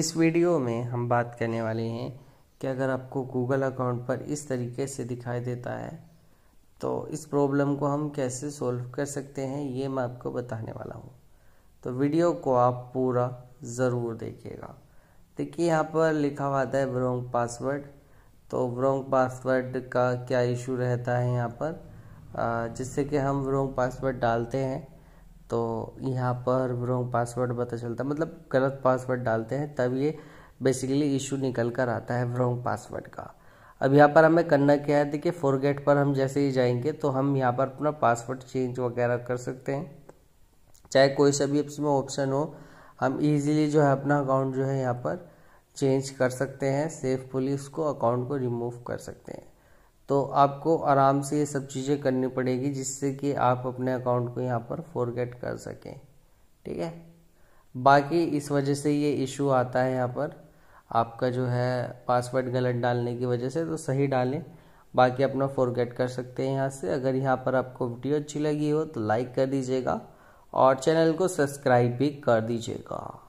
इस वीडियो में हम बात करने वाले हैं कि अगर आपको गूगल अकाउंट पर इस तरीके से दिखाई देता है तो इस प्रॉब्लम को हम कैसे सोल्व कर सकते हैं ये मैं आपको बताने वाला हूँ तो वीडियो को आप पूरा ज़रूर देखिएगा देखिए यहाँ पर लिखा हुआ है ब्रोंग पासवर्ड तो ब्रोंग पासवर्ड का क्या इशू रहता है यहाँ पर जिससे कि हम ब्रोंग पासवर्ड डालते हैं तो यहाँ पर रॉन्ग पासवर्ड पता चलता है मतलब गलत पासवर्ड डालते हैं तब ये बेसिकली इशू निकल कर आता है रॉन्ग पासवर्ड का अब यहाँ पर हमें करना क्या है देखिए फोरगेट पर हम जैसे ही जाएंगे तो हम यहाँ पर अपना पासवर्ड चेंज वगैरह कर सकते हैं चाहे कोई सा भी इसमें ऑप्शन हो हम इजीली जो है अपना अकाउंट जो है यहाँ पर चेंज कर सकते हैं सेफ पुलिस उसको अकाउंट को रिमूव कर सकते हैं तो आपको आराम से ये सब चीज़ें करनी पड़ेगी जिससे कि आप अपने अकाउंट को यहाँ पर फॉरगेट कर सकें ठीक है बाकी इस वजह से ये इशू आता है यहाँ पर आपका जो है पासवर्ड गलत डालने की वजह से तो सही डालें बाकी अपना फॉरगेट कर सकते हैं यहाँ से अगर यहाँ पर आपको वीडियो अच्छी लगी हो तो लाइक कर दीजिएगा और चैनल को सब्सक्राइब भी कर दीजिएगा